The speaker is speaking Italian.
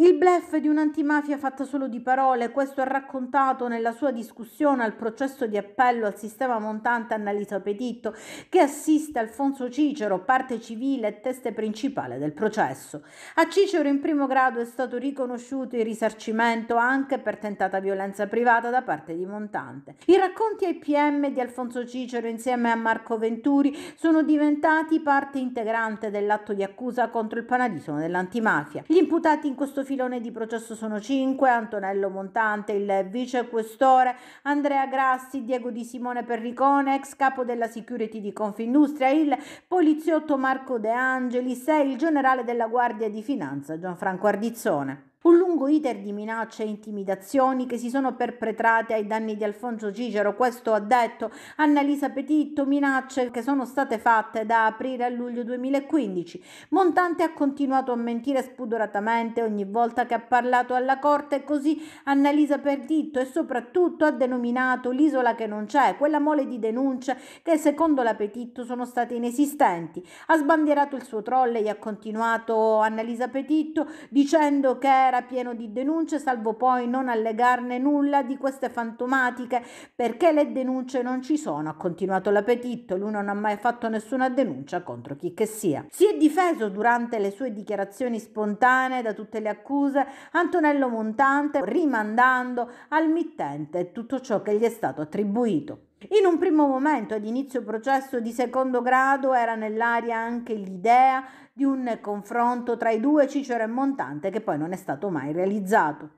Il blef di un'antimafia fatta solo di parole, questo ha raccontato nella sua discussione al processo di appello al sistema montante Annalisa Petitto, che assiste Alfonso Cicero, parte civile e teste principale del processo. A Cicero in primo grado è stato riconosciuto il risarcimento anche per tentata violenza privata da parte di Montante. I racconti ai PM di Alfonso Cicero insieme a Marco Venturi sono diventati parte integrante dell'atto di accusa contro il paradiso dell'antimafia. Gli imputati in questo filone di processo sono cinque, Antonello Montante, il vicequestore, Andrea Grassi, Diego Di Simone Perricone, ex capo della security di Confindustria, il poliziotto Marco De Angelis e il generale della Guardia di Finanza Gianfranco Ardizzone un lungo iter di minacce e intimidazioni che si sono perpetrate ai danni di Alfonso Cicero, questo ha detto Annalisa Petitto, minacce che sono state fatte da aprile a luglio 2015. Montante ha continuato a mentire spudoratamente ogni volta che ha parlato alla corte, così Annalisa Petitto e soprattutto ha denominato l'isola che non c'è, quella mole di denunce che secondo la Petitto sono state inesistenti. Ha sbandierato il suo troll trolley, ha continuato Annalisa Petitto dicendo che era pieno di denunce, salvo poi non allegarne nulla di queste fantomatiche perché le denunce non ci sono, ha continuato l'appetito, lui non ha mai fatto nessuna denuncia contro chi che sia. Si è difeso durante le sue dichiarazioni spontanee da tutte le accuse Antonello Montante rimandando al mittente tutto ciò che gli è stato attribuito. In un primo momento ad inizio processo di secondo grado era nell'aria anche l'idea di un confronto tra i due Cicero e Montante che poi non è stato mai realizzato.